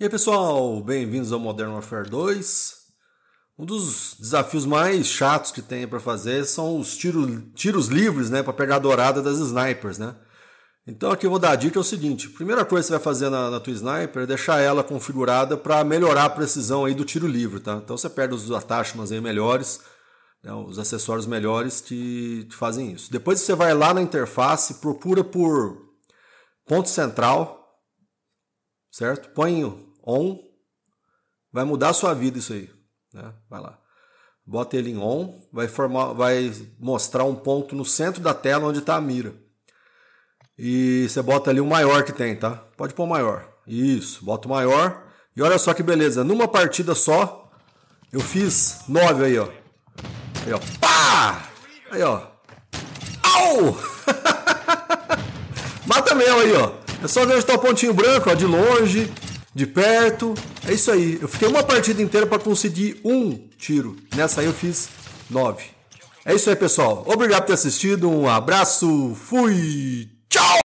E aí pessoal, bem-vindos ao Modern Warfare 2. Um dos desafios mais chatos que tem para fazer são os tiro, tiros livres, né, para pegar a dourada das snipers, né? Então aqui eu vou dar a dica é o seguinte: primeira coisa que você vai fazer na, na tua sniper é deixar ela configurada para melhorar a precisão aí do tiro livre, tá? Então você perde os attachments aí melhores, né, os acessórios melhores que, que fazem isso. Depois você vai lá na interface, procura por ponto central, certo? Põe on. Vai mudar a sua vida isso aí. Né? Vai lá. Bota ele em on, vai, formar, vai mostrar um ponto no centro da tela onde está a mira. E você bota ali o maior que tem, tá? Pode pôr o maior. Isso, bota o maior. E olha só que beleza, numa partida só, eu fiz nove aí, ó. Aí, ó. Pá! Aí, ó. Au! Mata mesmo aí, ó. É só ver onde tá o pontinho branco, ó, de longe de perto. É isso aí. Eu fiquei uma partida inteira para conseguir um tiro. Nessa aí eu fiz nove. É isso aí, pessoal. Obrigado por ter assistido. Um abraço. Fui.